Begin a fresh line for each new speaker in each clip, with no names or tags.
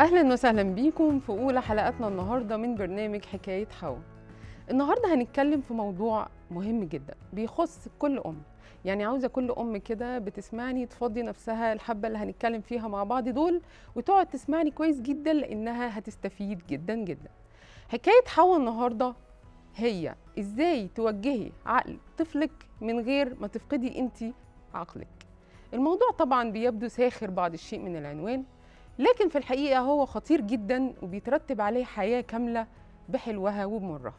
اهلا وسهلا بيكم في اولى حلقاتنا النهارده من برنامج حكايه حوا النهارده هنتكلم في موضوع مهم جدا بيخص كل ام يعني عاوزه كل ام كده بتسمعني تفضي نفسها الحبه اللي هنتكلم فيها مع بعض دول وتقعد تسمعني كويس جدا لانها هتستفيد جدا جدا حكايه حوا النهارده هي ازاي توجهي عقل طفلك من غير ما تفقدي انت عقلك الموضوع طبعا بيبدو ساخر بعض الشيء من العنوان لكن في الحقيقة هو خطير جدا وبيترتب عليه حياة كاملة بحلوها وبمرها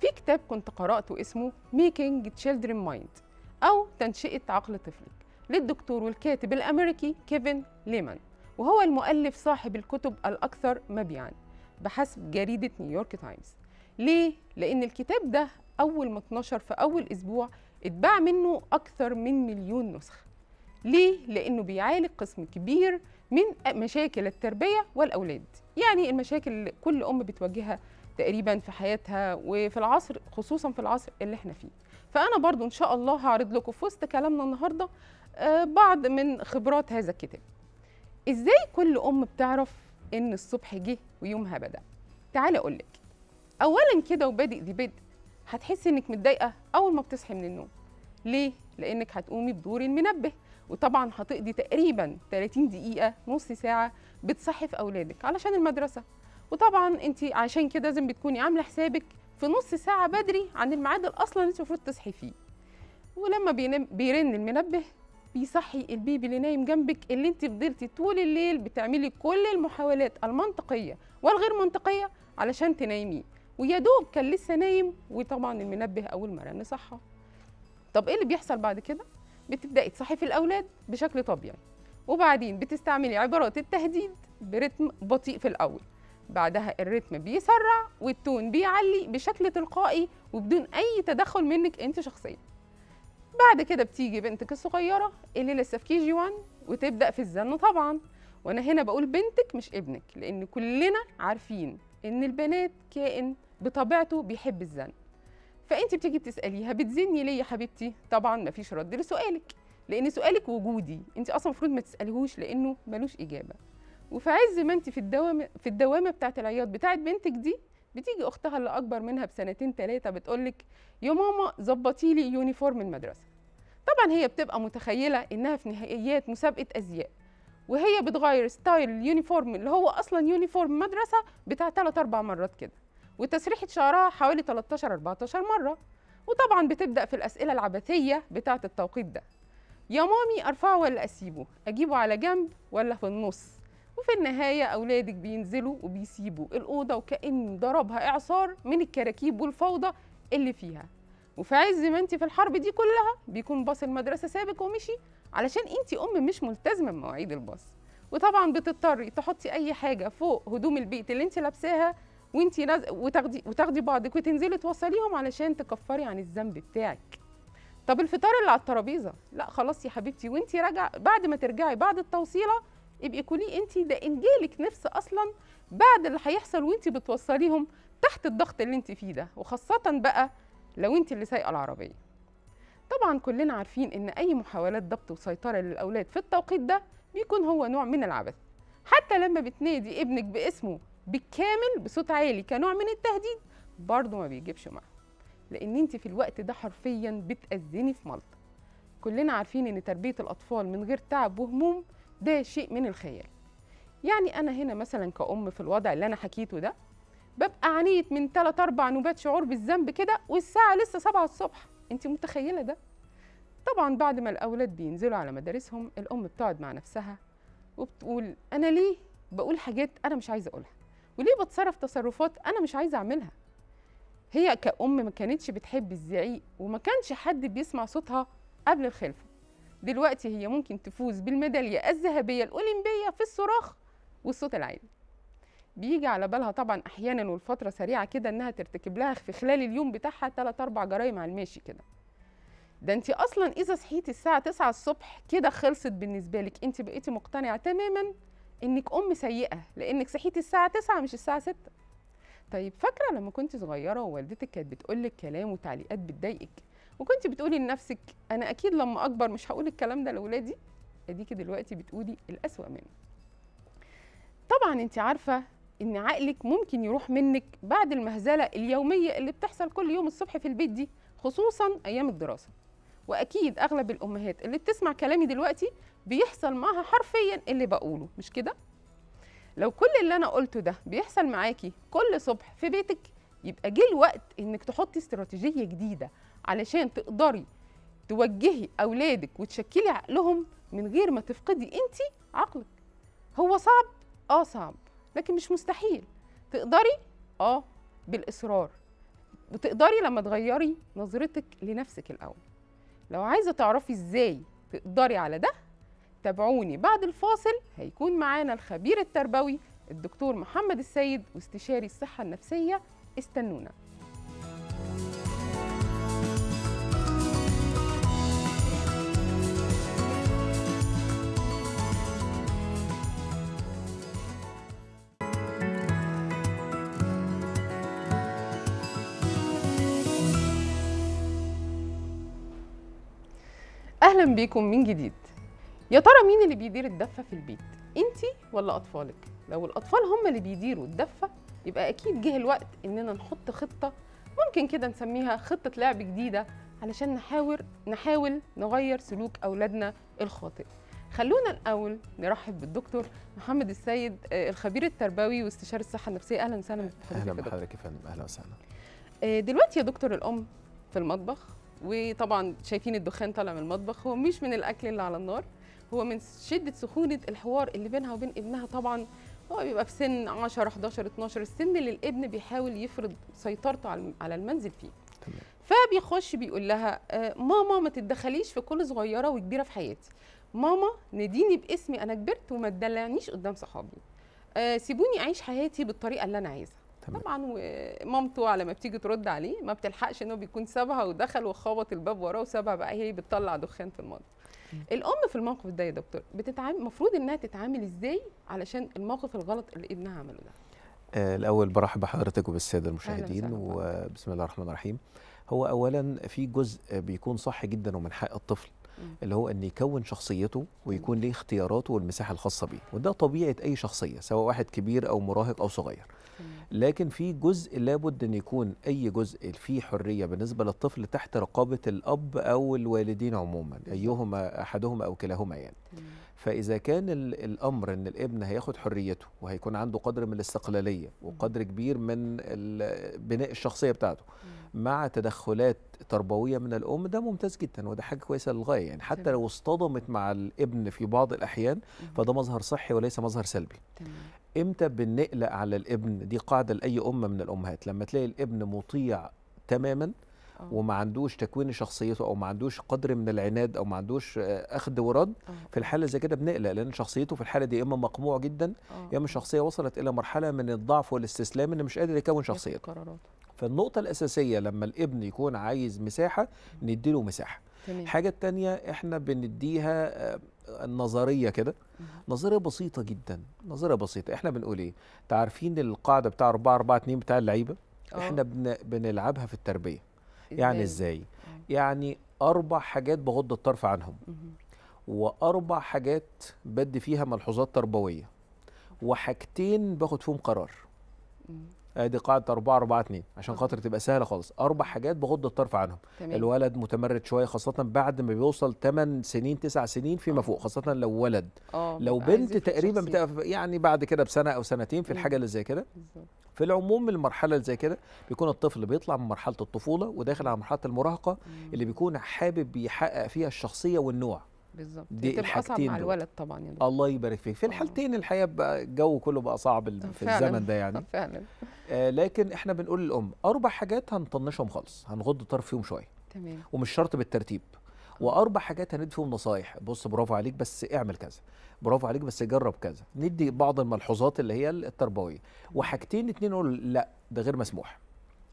في كتاب كنت قرأته اسمه Making Children Mind أو تنشئة عقل طفلك للدكتور والكاتب الأمريكي كيفن ليمان وهو المؤلف صاحب الكتب الأكثر مبيعاً بحسب جريدة نيويورك تايمز ليه؟ لأن الكتاب ده أول ما اتنشر في أول أسبوع اتباع منه أكثر من مليون نسخة ليه؟ لأنه بيعالج قسم كبير من مشاكل التربية والأولاد يعني المشاكل اللي كل أم بتواجهها تقريبا في حياتها وفي العصر خصوصا في العصر اللي احنا فيه فأنا برضو إن شاء الله هعرض لكم في وسط كلامنا النهاردة آه، بعض من خبرات هذا الكتاب إزاي كل أم بتعرف إن الصبح جه ويومها بدأ تعالى لك أولا كده وبادئ ذي بدء هتحسي إنك متضايقة أول ما بتصحي من النوم ليه؟ لأنك هتقومي بدور المنبه وطبعا هتقضي تقريبا 30 دقيقه نص ساعه بتصحي في اولادك علشان المدرسه وطبعا انت عشان كده لازم بتكوني عامله حسابك في نص ساعه بدري عن الميعاد الاصلا اللي انت المفروض تصحي فيه ولما بيرن المنبه بيصحي البيبي اللي نايم جنبك اللي انت فضلتي طول الليل بتعملي كل المحاولات المنطقيه والغير منطقيه علشان تناميه ويا دوب كان لسه نايم وطبعا المنبه اول ما رن صحى طب ايه اللي بيحصل بعد كده بتبداي تصحفي الاولاد بشكل طبيعي وبعدين بتستعملي عبارات التهديد برتم بطيء في الاول بعدها الرتم بيسرع والتون بيعلي بشكل تلقائي وبدون اي تدخل منك انت شخصيا بعد كده بتيجي بنتك الصغيره اللي لسه في كي جي 1 وتبدا في الزن طبعا وانا هنا بقول بنتك مش ابنك لان كلنا عارفين ان البنات كائن بطبيعته بيحب الزن فانت بتيجي بتساليها بتزني ليه يا حبيبتي طبعا ما فيش رد لسؤالك لان سؤالك وجودي انت اصلا المفروض ما تساليهوش لانه ملوش اجابه وفي عز ما انت في الدوامه في الدوامه بتاعه العياط بتاعه بنتك دي بتيجي اختها اللي اكبر منها بسنتين ثلاثه بتقول لك يا ماما ظبطي لي يونيفورم المدرسه طبعا هي بتبقى متخيله انها في نهائيات مسابقه ازياء وهي بتغير ستايل اليونيفورم اللي هو اصلا يونيفورم مدرسه بتاع ثلاث اربع مرات كده وتسريحه شعرها حوالي 13 14 مره وطبعا بتبدا في الاسئله العبثيه بتاعه التوقيت ده يا مامي ارفعه ولا اسيبه اجيبه على جنب ولا في النص وفي النهايه اولادك بينزلوا وبيسيبوا الاوضه وكان ضربها اعصار من الكراكيب والفوضى اللي فيها وفي عز ما انت في الحرب دي كلها بيكون باص المدرسه سابك ومشي علشان انت ام مش ملتزمه بمواعيد الباص وطبعا بتضطري تحطي اي حاجه فوق هدوم البيت اللي انت لابساها وانت لازم وتاخدي وتاخدي بعضك وتنزلي توصليهم علشان تكفري عن الذنب بتاعك طب الفطار اللي على الترابيزه لا خلاص يا حبيبتي وانت راجعه بعد ما ترجعي بعد التوصيله ابقي كليه انت ده انجيلك نفس اصلا بعد اللي هيحصل وانت بتوصليهم تحت الضغط اللي انت فيه ده وخاصه بقى لو انت اللي سايقه العربيه طبعا كلنا عارفين ان اي محاولات ضبط وسيطره للاولاد في التوقيت ده بيكون هو نوع من العبث حتى لما بتنادي ابنك باسمه بالكامل بصوت عالي كنوع من التهديد برضه ما بيجيبش معاه لان انت في الوقت ده حرفيا بتاذني في مالطا كلنا عارفين ان تربيه الاطفال من غير تعب وهموم ده شيء من الخيال يعني انا هنا مثلا كأم في الوضع اللي انا حكيته ده ببقى عنيت من 3 4 نوبات شعور بالذنب كده والساعه لسه 7 الصبح انت متخيله ده طبعا بعد ما الاولاد بينزلوا على مدارسهم الام بتقعد مع نفسها وبتقول انا ليه بقول حاجات انا مش عايزه اقولها وليه بتصرف تصرفات انا مش عايزه اعملها هي كأم ما كانتش بتحب الزعيق وما كانش حد بيسمع صوتها قبل الخلفة دلوقتي هي ممكن تفوز بالميدالية الذهبية الأولمبية في الصراخ والصوت العالي بيجي على بالها طبعا أحيانا والفترة سريعة كده إنها ترتكب لها في خلال اليوم بتاعها 3 أربع جرايم على الماشي كده ده انت اصلا اذا صحيتي الساعه 9 الصبح كده خلصت بالنسبه لك انت بقيتي مقتنعه تماما انك ام سيئه لانك صحيتي الساعه 9 مش الساعه 6 طيب فاكره لما كنت صغيره ووالدتك كانت بتقول لك كلام وتعليقات بتضايقك وكنت بتقولي لنفسك انا اكيد لما اكبر مش هقول الكلام ده لاولادي اديكي دلوقتي بتقولي الاسوا منه طبعا انت عارفه ان عقلك ممكن يروح منك بعد المهزله اليوميه اللي بتحصل كل يوم الصبح في البيت دي خصوصا ايام الدراسه واكيد اغلب الامهات اللي بتسمع كلامي دلوقتي بيحصل معاها حرفيا اللي بقوله مش كده لو كل اللي انا قلته ده بيحصل معاكي كل صبح في بيتك يبقى جه الوقت انك تحطي استراتيجيه جديده علشان تقدري توجهي اولادك وتشكلي عقلهم من غير ما تفقدي انت عقلك هو صعب اه صعب لكن مش مستحيل تقدري اه بالاصرار وتقدري لما تغيري نظرتك لنفسك الاول لو عايزه تعرفي ازاي تقدري على ده تابعوني بعد الفاصل هيكون معانا الخبير التربوي الدكتور محمد السيد واستشاري الصحه النفسيه استنونا اهلا بيكم من جديد يا ترى مين اللي بيدير الدفه في البيت انت ولا اطفالك لو الاطفال هم اللي بيديروا الدفه يبقى اكيد جه الوقت اننا نحط خطه ممكن كده نسميها خطه لعب جديده علشان نحاول نحاول نغير سلوك اولادنا الخاطئ خلونا الاول نرحب بالدكتور محمد السيد آه، الخبير التربوي واستشاري الصحه النفسيه اهلا وسهلا بحضرتك
اهلا بحضرتك يا فندم اهلا وسهلا
آه، دلوقتي يا دكتور الام في المطبخ وطبعا شايفين الدخان طالع من المطبخ هو مش من الاكل اللي على النار هو من شده سخونه الحوار اللي بينها وبين ابنها طبعا هو بيبقى في سن 10 11 12 السن اللي الابن بيحاول يفرض سيطرته على المنزل فيه تمام. فبيخش بيقول لها آه، ماما ما تتدخليش في كل صغيره وكبيره في حياتي ماما نديني باسمي انا كبرت وما تدلعنيش قدام صحابي آه، سيبوني اعيش حياتي بالطريقه اللي انا عايزها تمام. طبعا ومامته على ما بتيجي ترد عليه ما بتلحقش ان هو بيكون سابها ودخل وخبط الباب وراه وسابها بقى هي بتطلع دخان في المطبخ الام في الموقف ده يا دكتور بتتعامل المفروض انها تتعامل ازاي علشان الموقف الغلط اللي ابنها عمله ده
آه الاول برحب بحضرتك وبالساده المشاهدين وبسم الله الرحمن الرحيم هو اولا في جزء بيكون صح جدا ومن حق الطفل اللي هو ان يكون شخصيته ويكون ليه اختياراته والمساحه الخاصه بيه وده طبيعه اي شخصيه سواء واحد كبير او مراهق او صغير لكن في جزء لابد ان يكون اي جزء فيه حريه بالنسبه للطفل تحت رقابه الاب او الوالدين عموما ايهما احدهما او كلاهما يعني فإذا كان الأمر أن الابن هياخد حريته وهيكون عنده قدر من الاستقلالية وقدر كبير من بناء الشخصية بتاعته مع تدخلات تربوية من الأم ده ممتاز جدا وده حاجة كويسة للغاية يعني حتى لو اصطدمت مع الابن في بعض الأحيان فده مظهر صحي وليس مظهر سلبي امتى بنقلق على الابن دي قاعدة لأي أم من الأمهات لما تلاقي الابن مطيع تماما اه. وما عندوش تكوين شخصيته او ما عندوش قدر من العناد او ما عندوش آه، اخذ ورد أوه. في الحاله زي كده بنقلق لان شخصيته في الحاله دي اما مقموع جدا اه. يا اما شخصيه وصلت الى مرحله من الضعف والاستسلام ان مش قادر يكون شخصيته فالنقطه الاساسيه لما الابن يكون عايز مساحه نديله مساحه الحاجه الثانيه احنا بنديها نظريه كده نظريه بسيطه جدا نظريه بسيطه احنا بنقول ايه تعرفين القاعده بتاع 4 4 2 بتاع اللعيبه احنا بن... بنلعبها في التربيه يعني ازاي آه. يعني اربع حاجات بغض الطرف عنهم واربع حاجات بدي فيها ملحوظات تربويه وحاجتين باخد فيهم قرار ادي آه، قاعده 4 4 2 عشان خاطر تبقى سهله خالص اربع حاجات بغض الطرف عنهم تمام. الولد متمرد شويه خاصه بعد ما بيوصل 8 سنين 9 سنين فيما آه. فوق خاصه لو ولد
أوه. لو بنت تقريبا
يعني بعد كده بسنه او سنتين في الحاجه اللي زي كده في العموم المرحله اللي زي كده بيكون الطفل بيطلع من مرحله الطفوله وداخل على مرحله المراهقه اللي بيكون حابب يحقق فيها الشخصيه والنوع
بالظبط دي الحاجتين مع الولد طبعا يا دكتور
الله يبارك فيك في الحالتين آه. الحقيقه بقى الجو كله بقى صعب آه، في فعلا. الزمن ده يعني آه، فعلا آه لكن احنا بنقول للام اربع حاجات هنطنشهم خالص هنغض الطرف فيهم شويه تمام ومش شرط بالترتيب واربع حاجات هندي فيهم نصايح بص برافو عليك بس اعمل كذا برافو عليك بس جرب كذا ندي بعض الملحوظات اللي هي التربويه وحاجتين اتنين نقول لا ده غير مسموح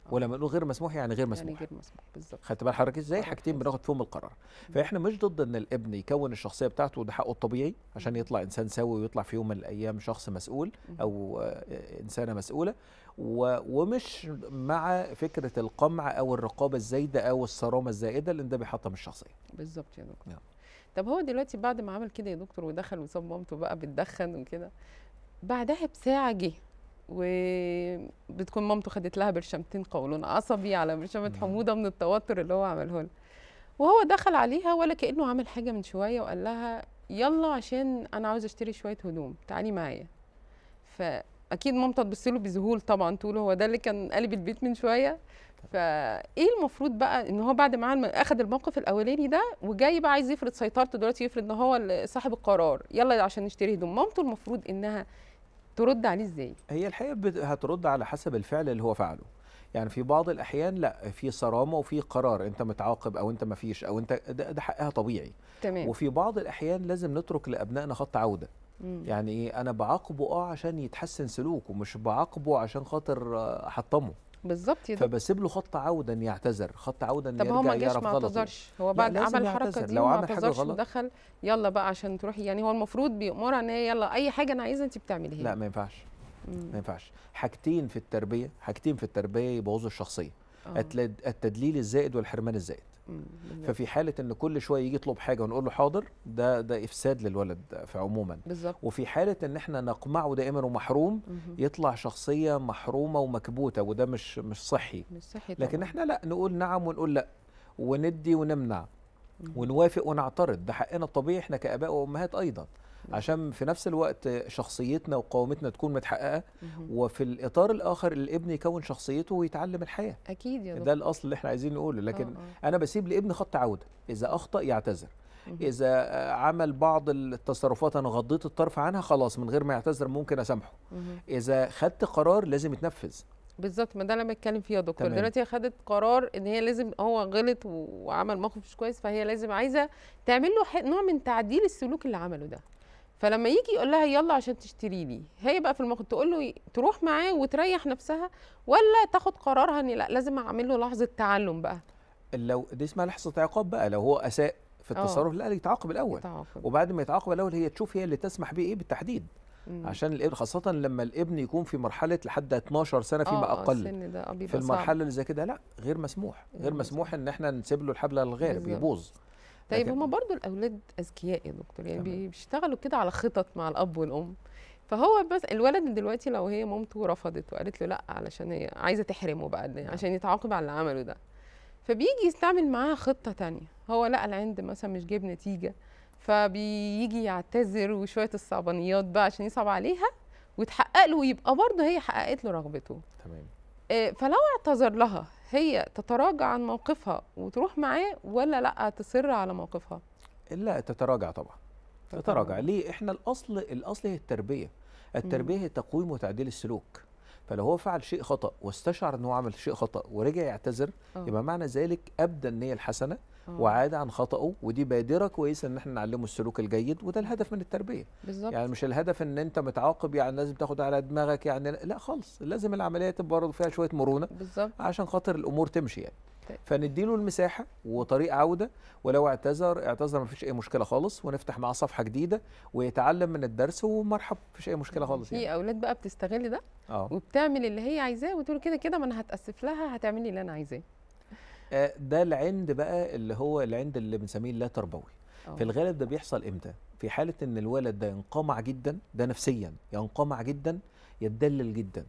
آه. ولما نقول غير مسموح يعني غير مسموح يعني غير مسموح بالظبط خدت بال حضرتك ازاي حاجتين بناخد فيهم القرار فاحنا مش ضد ان الابن يكون الشخصيه بتاعته ده حقه الطبيعي عشان يطلع انسان سوي ويطلع في يوم من الايام شخص مسؤول او آه، انسانه مسؤوله ومش مع فكره القمع او الرقابه الزايده او الصرامه الزائده لان ده بيحطم الشخصيه
بالظبط يا دكتور yeah. نعم. طب هو دلوقتي بعد ما عمل كده يا دكتور ودخل وصاب مامته بقى بتدخن وكده بعدها بساعه جه وبتكون مامته خدت لها برشامتين قولون عصبي على برشامه حموده من التوتر اللي هو عمله لها وهو دخل عليها ولا كانه عامل حاجه من شويه وقال لها يلا عشان انا عاوز اشتري شويه هدوم تعالي معايا فاكيد مامته تبص له بذهول طبعا تقول هو ده اللي كان قلب البيت من شويه فايه المفروض بقى ان هو بعد ما اخد الموقف الاولاني ده وجاي بقى عايز يفرض سيطرته دلوقتي يفرض ان هو صاحب القرار يلا عشان نشتري هدوم مامته المفروض انها ترد عليه ازاي هي
الحقيقه هترد على حسب الفعل اللي هو فعله يعني في بعض الاحيان لا في صرامه وفي قرار انت متعاقب او انت ما فيش او انت ده, ده حقها طبيعي تمام. وفي بعض الاحيان لازم نترك لابنائنا خط عوده مم. يعني ايه انا بعاقبه اه عشان يتحسن سلوكه مش بعاقبه عشان خاطر آه، احطمه بالظبط كده فبسيب له خط عودا يعتذر خط عودا طب هو ما جاش ما اعتذرش هو بعد عمل الحركه دي حاجه اعتذرش ودخل
يلا بقى عشان تروحي يعني هو المفروض بيامرها ان هي يلا اي حاجه انا عايزها انت بتعمليها لا
ما ينفعش ما ينفعش حاجتين في التربيه حاجتين في التربيه يبوظوا الشخصيه أوه. التدليل الزائد والحرمان الزائد ففي حاله ان كل شويه يجي يطلب حاجه ونقول له حاضر ده ده افساد للولد عموما بالظبط وفي حاله ان احنا نقمعه دائما ومحروم يطلع شخصيه محرومه ومكبوته وده مش مش صحي مش صحي طبعا. لكن احنا لا نقول نعم ونقول لا وندي ونمنع ونوافق ونعترض ده حقنا الطبيعي احنا كاباء وامهات ايضا عشان في نفس الوقت شخصيتنا وقومتنا تكون متحققه وفي الاطار الاخر الابن يكون شخصيته ويتعلم الحياه
اكيد يا دكتور ده
الاصل اللي احنا عايزين نقوله لكن أوه. آه. انا بسيب لابني خط عوده اذا اخطا يعتذر اذا عمل بعض التصرفات انا غضيت الطرف عنها خلاص من غير ما يعتذر ممكن اسامحه اذا خدت قرار لازم يتنفذ
بالظبط ما ده اللي انا بتكلم فيه يا دكتور تمام. دلوقتي خدت قرار ان هي لازم هو غلط وعمل موقف مش كويس فهي لازم عايزه تعمل له نوع من تعديل السلوك اللي عمله ده فلما يجي يقول لها يلا عشان تشتري لي هي بقى في المخ تقول له تروح معاه وتريح نفسها ولا تاخد قرارها ان لا لازم اعمل له لحظه تعلم بقى
لو دي اسمها لحظه عقاب بقى لو هو اساء في آه. التصرف لا يتعاقب الاول يتعاقب. وبعد ما يتعاقب الاول هي تشوف هي اللي تسمح بيه ايه بالتحديد مم. عشان الابن خاصة لما الابن يكون في مرحلة لحد 12 سنة فيما آه, آه، أقل السن ده آه، في المرحلة اللي زي كده لا غير مسموح غير مسموح إن إحنا نسيب له الحبل الغارب بيبوظ
طيب هما برضو الاولاد اذكياء يا دكتور يعني تمام. بيشتغلوا كده على خطط مع الاب والام فهو بس الولد دلوقتي لو هي مامته رفضت وقالت له لا علشان هي عايزه تحرمه بقى نعم. عشان يتعاقب على اللي عمله ده فبيجي يستعمل معاها خطه تانية هو لا العند مثلا مش جايب نتيجه فبيجي يعتذر وشويه الصعبانيات بقى عشان يصعب عليها وتحقق له ويبقى برضه هي حققت له رغبته تمام آه، فلو اعتذر لها هي تتراجع عن موقفها وتروح معاه ولا لا تصر على موقفها لا تتراجع طبعا
تتراجع ليه احنا الاصل الاصل هي التربيه التربيه هي تقويم وتعديل السلوك فلو هو فعل شيء خطا واستشعر ان هو عمل شيء خطا ورجع يعتذر آه. يبقى معنى ذلك ابدى النيه الحسنه آه. وعاد عن خطأه ودي بادرة كويسة إن احنا نعلمه السلوك الجيد وده الهدف من التربية بالظبط يعني مش الهدف إن أنت متعاقب يعني لازم تاخد على دماغك يعني لا خالص لازم العملية تبقى برضه فيها شوية مرونة بالظبط عشان خاطر الأمور تمشي يعني طيب. فنديله المساحة وطريق عودة ولو اعتذر اعتذر ما فيش أي مشكلة خالص ونفتح معاه صفحة جديدة ويتعلم من الدرس ومرحب ما فيش أي مشكلة خالص في يعني.
أولاد بقى بتستغل ده أوه. وبتعمل اللي هي عايزاه وتقول كده كده ما أنا هتأسف لها هتعملي اللي أنا عايزاه
آه، ده العند بقى اللي هو العند اللي بنسميه اللا تربوي في الغالب ده بيحصل امتى في حاله ان الولد ده ينقمع جدا ده نفسيا ينقمع جدا يتدلل جدا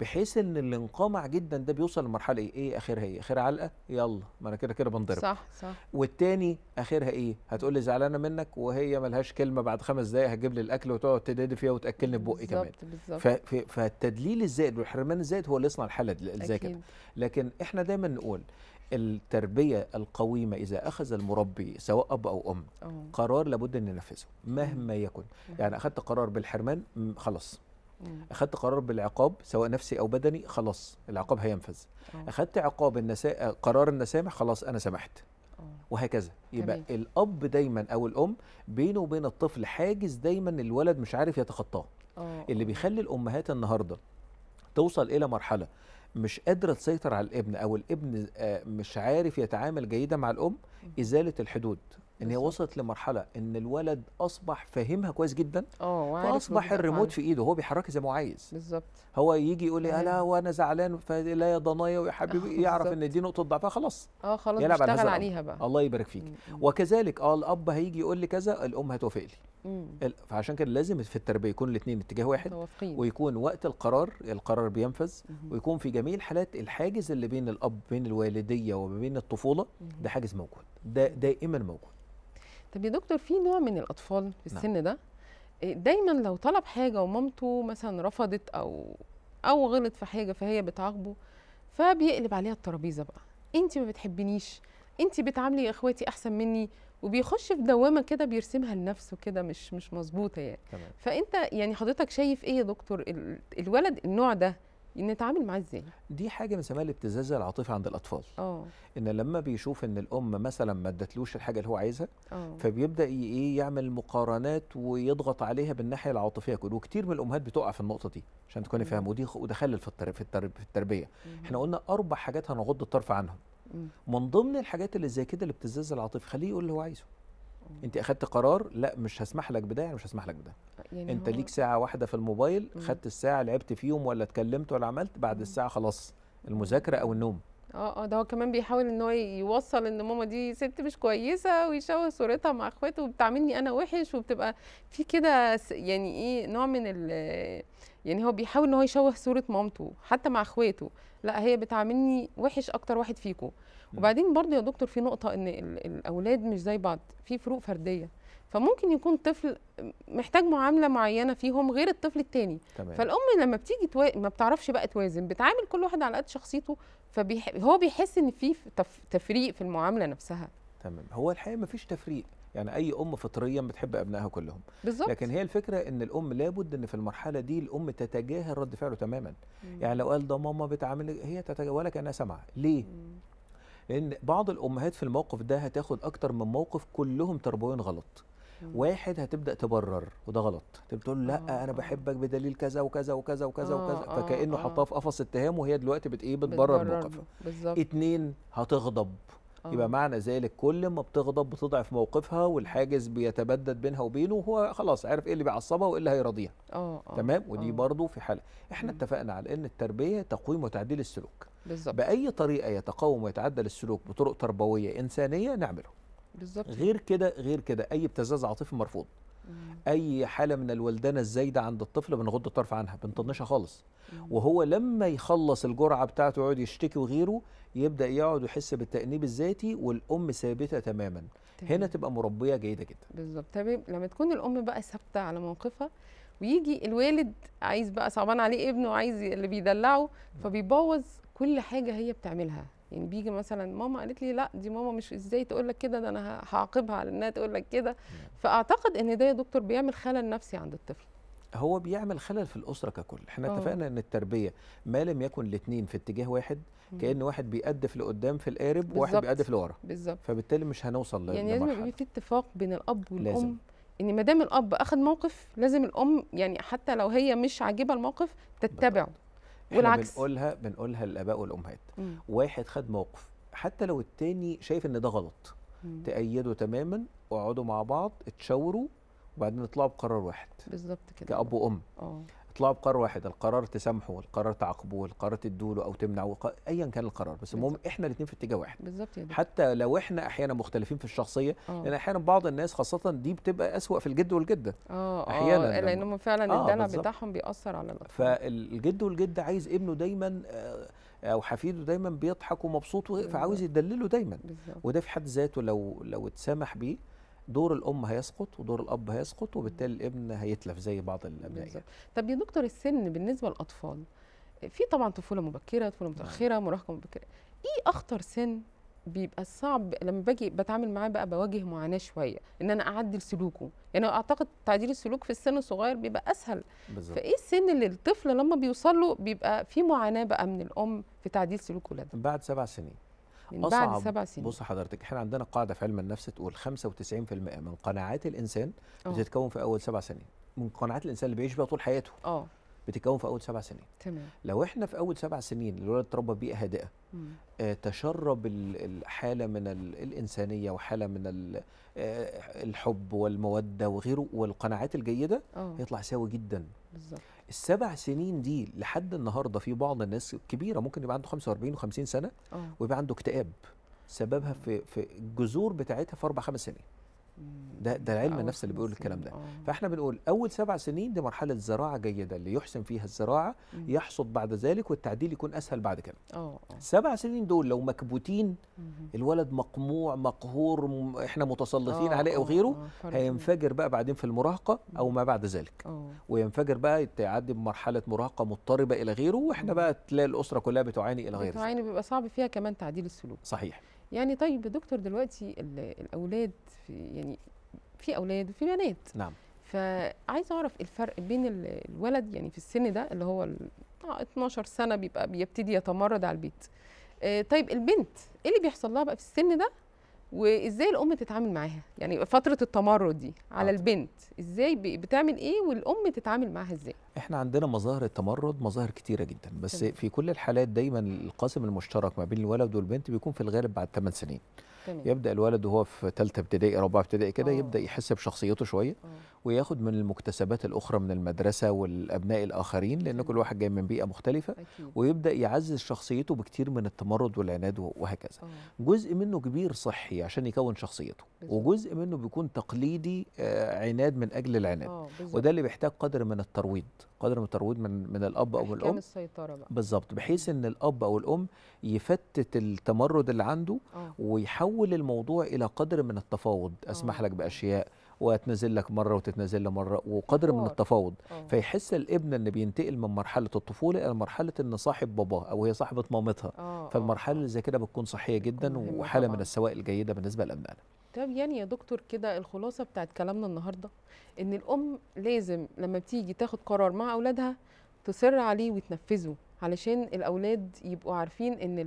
بحيث ان الانقماع جدا ده بيوصل لمرحله ايه ايه اخرها ايه اخرها علقه يلا ما انا كده كده بنضرب صح صح والتاني اخرها ايه هتقول لي زعلانه منك وهي ملهاش كلمه بعد خمس دقائق هتجيب لي الاكل وتقعد تدادي فيها وتاكلني ببقي كمان بالظبط فالتدليل الزائد والحرمان الزائد هو اللي يصنع الحاله زي لكن احنا دايما نقول التربية القويمة إذا أخذ المربي سواء أب أو أم أوه. قرار لابد أن ينفذه مهما يكن يعني أخذت قرار بالحرمان خلاص أخذت قرار بالعقاب سواء نفسي أو بدني خلاص العقاب هينفذ أخذت عقاب النساء قرار النسامح خلاص أنا سمحت وهكذا يبقى جميل. الاب دايما او الام بينه وبين الطفل حاجز دايما الولد مش عارف يتخطاه اللي بيخلي الامهات النهارده توصل الى مرحله مش قادره تسيطر على الابن او الابن آه، مش عارف يتعامل جيدا مع الام ازاله الحدود ان هي وصلت لمرحله ان الولد اصبح فاهمها كويس جدا
آه، فاصبح الريموت في
ايده هو بيحركها زي ما هو عايز بالظبط هو يجي يقول لي أيوه. أنا وانا زعلان فلا يا ضنايا ويا حبيبي يعرف ان دي نقطه ضعفها خلاص
اه خلاص يلعب عليها بقى الله
يبارك فيك وكذلك اه الاب هيجي يقول لي كذا الام هتوافق لي فعشان كده لازم في التربيه يكون الاثنين اتجاه واحد موافقين. ويكون وقت القرار القرار بينفذ مم. ويكون في جميع الحالات الحاجز اللي بين الاب بين الوالديه وما بين الطفوله مم. ده حاجز موجود ده دائما موجود
طب يا دكتور في نوع من الاطفال في نعم. السن نعم. ده إيه، دايما لو طلب حاجه ومامته مثلا رفضت او او غلط في حاجه فهي بتعاقبه فبيقلب عليها الترابيزه بقى انت ما بتحبنيش انت بتعاملي اخواتي احسن مني وبيخش في دوامه كده بيرسمها لنفسه كده مش مش مظبوطه يعني تمام. فانت يعني حضرتك شايف ايه يا دكتور الولد النوع ده نتعامل معاه ازاي
دي حاجه بنسميها الابتزاز العاطفي عند الاطفال اه ان لما بيشوف ان الام مثلا ما ادتلوش الحاجه اللي هو عايزها أوه. فبيبدا ايه يعمل مقارنات ويضغط عليها بالناحيه العاطفيه كله وكتير من الامهات بتقع في النقطه دي عشان تكوني فاهمه ودي وده خلل في التربيه في التربيه احنا قلنا اربع حاجات هنغض الطرف عنهم من ضمن الحاجات اللي زي كده الابتزاز العاطفي خليه يقول اللي هو عايزه انت اخدت قرار لا مش هسمح لك بده يعني مش هسمح لك بده يعني انت ليك ساعه واحده في الموبايل خدت الساعه لعبت فيهم ولا اتكلمت ولا عملت بعد الساعه خلاص المذاكره او النوم
اه اه ده هو كمان بيحاول ان هو يوصل ان ماما دي ست مش كويسه ويشوه صورتها مع اخواته وبتعاملني انا وحش وبتبقى في كده يعني ايه نوع من ال يعني هو بيحاول ان هو يشوه صوره مامته حتى مع اخواته لا هي بتعاملني وحش اكتر واحد فيكم وبعدين برضه يا دكتور في نقطه ان الاولاد مش زي بعض في فروق فرديه فممكن يكون طفل محتاج معامله معينه فيهم غير الطفل التاني تمام. فالام لما بتيجي توا... ما بتعرفش بقى توازن بتعامل كل واحد على قد شخصيته فبيح... هو بيحس ان في تف... تفريق في المعامله نفسها
تمام هو الحقيقه ما فيش تفريق يعني اي ام فطريا بتحب ابنائها كلهم بالزبط. لكن هي الفكره ان الام لابد ان في المرحله دي الام تتجاهل رد فعله تماما مم. يعني لو قال ده ماما بتعامل هي تتجاهل ولا كانها سامعه ليه مم. لان بعض الامهات في الموقف ده هتاخد اكتر من موقف كلهم تربويا غلط واحد هتبدا تبرر وده غلط تبدا تقول لا آه. انا آه. بحبك بدليل كذا وكذا وكذا وكذا آه. وكذا آه، فكانه آه. حطها في قفص اتهام وهي دلوقتي بت ايه بتبرر موقفها اتنين هتغضب آه. يبقى معنى ذلك كل ما بتغضب بتضعف موقفها والحاجز بيتبدد بينها وبينه وهو خلاص عارف ايه اللي بيعصبها وايه اللي هيرضيها اه, آه. تمام ودي برضه في حاله احنا اتفقنا على ان التربيه تقويم وتعديل السلوك بالظبط باي طريقه يتقوم ويتعدل السلوك بطرق تربويه انسانيه نعمله
بالظبط غير
كده غير كده اي ابتزاز عاطفي مرفوض مم. اي حاله من الولدنه الزايده عند الطفل بنغض الطرف عنها بنطنشها خالص مم. وهو لما يخلص الجرعه بتاعته يقعد يشتكي وغيره يبدا يقعد يحس بالتانيب الذاتي والام ثابته تماما طيب. هنا تبقى مربيه جيده جدا
بالظبط تمام لما تكون الام بقى ثابته على موقفها ويجي الوالد عايز بقى صعبان عليه ابنه عايز اللي بيدلعه فبيبوظ كل حاجه هي بتعملها يعني بيجي مثلا ماما قالت لي لا دي ماما مش ازاي تقول لك كده ده انا هعاقبها على انها تقول لك كده نعم. فاعتقد ان ده يا دكتور بيعمل خلل نفسي عند الطفل
هو بيعمل خلل في الاسره ككل احنا أوه. اتفقنا ان التربيه ما لم يكن الاثنين في اتجاه واحد كان واحد بيقدف لقدام في القارب وواحد بيقدف لورا بالظبط فبالتالي مش هنوصل يعني لازم يبقى
في اتفاق بين الاب والام لازم. ان يعني ما دام الاب اخذ موقف لازم الام يعني حتى لو هي مش عاجبها الموقف تتبعه بالضبط. والعكس بنقولها
بنقولها للاباء والامهات مم. واحد خد موقف حتى لو التاني شايف ان ده غلط مم. تأيدوا تماما اقعدوا مع بعض اتشاوروا وبعدين اطلعوا بقرار واحد بالظبط كده كأب وأم اه تطلعوا بقرار واحد القرار تسامحه القرار تعاقبوه القرار تدوله او تمنعه ايا كان القرار بس المهم احنا الاثنين في اتجاه واحد بالظبط حتى لو احنا احيانا مختلفين في الشخصيه أوه. لان احيانا بعض الناس خاصه دي بتبقى اسوأ في الجد والجده
اه, آه، احيانا لانهم فعلا آه، الدلع بتاعهم بيأثر على الاطفال
فالجد والجده عايز ابنه دايما آه، او حفيده دايما بيضحك ومبسوط فعاوز يدلله دايما بالزبط. وده في حد ذاته لو لو اتسامح بيه دور الام هيسقط ودور الاب
هيسقط وبالتالي الابن هيتلف
زي بعض الابناء يعني.
طب يا دكتور السن بالنسبه للاطفال في طبعا طفوله مبكره طفوله نعم. متاخره مراهقه مبكره ايه اخطر سن بيبقى صعب لما باجي بتعامل معاه بقى بواجه معاناه شويه ان انا اعدل سلوكه يعني اعتقد تعديل السلوك في السن الصغير بيبقى اسهل بالزبط. فايه السن اللي الطفل لما بيوصل له بيبقى في معاناه بقى من الام في تعديل سلوك ولاده بعد
سبع سنين يعني أصعب بعد سبع سنين بص حضرتك احنا عندنا قاعده في علم النفس تقول 95% من قناعات الانسان أوه. بتتكون في اول سبع سنين من قناعات الانسان اللي بيعيش بيها طول حياته اه بتتكون في اول سبع سنين تمام لو احنا في اول سبع سنين الولد اتربى بيئه هادئه آه تشرب الحاله من الانسانيه وحاله من آه الحب والموده وغيره والقناعات الجيده أوه. هيطلع سوي جدا بالظبط السبع سنين دي لحد النهارده في بعض الناس كبيره ممكن يبقى عنده 45 و50 سنه اه. ويبقى عنده اكتئاب سببها في في الجذور بتاعتها في اربع خمس سنين ده ده العلم النفس اللي بيقول الكلام ده آه. فاحنا بنقول اول سبع سنين دي مرحله زراعه جيده اللي يحسن فيها الزراعه يحصد بعد ذلك والتعديل يكون اسهل بعد كده آه. سبع سنين دول لو مكبوتين الولد مقموع مقهور احنا متسلطين آه، عليه آه، وغيره هينفجر بقى بعدين في المراهقه او ما بعد ذلك آه. وينفجر بقى يعدي بمرحله مراهقه مضطربه الى غيره واحنا بقى تلاقي الاسره كلها بتعاني الى غيره
بتعاني بيبقى صعب فيها كمان تعديل السلوك صحيح يعني طيب يا دكتور دلوقتي الاولاد في يعني في اولاد وفي بنات نعم فعايزه اعرف الفرق بين الولد يعني في السن ده اللي هو 12 آه، سنه بيبقى بيبتدي يتمرد على البيت آه، طيب البنت ايه اللي بيحصل لها بقى في السن ده وازاي الام تتعامل معاها يعني فتره التمرد دي على آه. البنت ازاي بتعمل ايه والام تتعامل معاها ازاي
احنا عندنا مظاهر التمرد مظاهر كتيره جدا بس تمام. في كل الحالات دايما القاسم المشترك ما بين الولد والبنت بيكون في الغالب بعد 8 سنين تمام. يبدا الولد وهو في ثالثه ابتدائي رابعه ابتدائي كده آه. يبدا يحس بشخصيته شويه أوه. وياخد من المكتسبات الاخرى من المدرسه والابناء الاخرين لان كل واحد جاي من بيئه مختلفه أكيد. ويبدا يعزز شخصيته بكتير من التمرد والعناد وهكذا أوه. جزء منه كبير صحي عشان يكون شخصيته بالزبط. وجزء منه بيكون تقليدي آه، عناد من اجل العناد آه، وده اللي بيحتاج قدر من الترويض قدر من الترويض من من الاب او الام
السيطره بقى
بالظبط بحيث ان الاب او الام يفتت التمرد اللي عنده أوه. ويحول تحول الموضوع الى قدر من التفاوض اسمح آه. لك باشياء وتنزل لك مره وتتنزل له مره وقدر من آه. التفاوض أوه. فيحس الابن ان بينتقل من مرحله الطفوله الى مرحله ان صاحب باباه او هي صاحبه مامتها آه، فالمرحله اللي زي كده بتكون صحيه جدا وحاله من السواء الجيده بالنسبه لابنائنا
طب يعني يا دكتور كده الخلاصه بتاعت كلامنا النهارده ان الام لازم لما بتيجي تاخد قرار مع اولادها تصر عليه وتنفذه علشان الاولاد يبقوا عارفين ان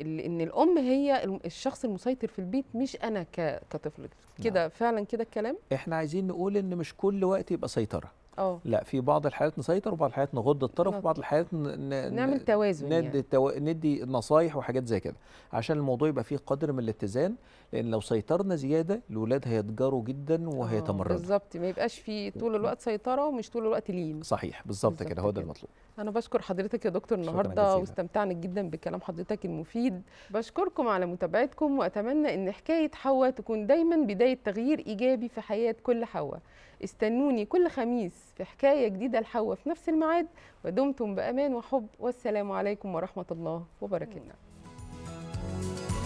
ان الام هي الشخص المسيطر في البيت مش انا كطفل كده نعم. فعلا كده الكلام احنا عايزين
نقول ان مش كل وقت يبقى سيطره أوه. لا في بعض الحالات نسيطر وبعض الحالات نغض الطرف وبعض الحالات ن... نعمل
توازن ندي يعني.
التو... ندي نصايح وحاجات زي كده عشان الموضوع يبقى فيه قدر من الاتزان لان لو سيطرنا زياده الاولاد هيتجروا جدا وهيتمردوا آه،
بالظبط ما يبقاش في طول الوقت سيطره ومش طول الوقت لين
صحيح بالظبط كده هو ده المطلوب
انا بشكر حضرتك يا دكتور النهارده واستمتعنا جدا بكلام حضرتك المفيد بشكركم على متابعتكم واتمنى ان حكايه حواء تكون دايما بدايه تغيير ايجابي في حياه كل حواء استنوني كل خميس في حكايه جديده لحواء في نفس الميعاد ودمتم بامان وحب والسلام عليكم ورحمه الله وبركاته نعم.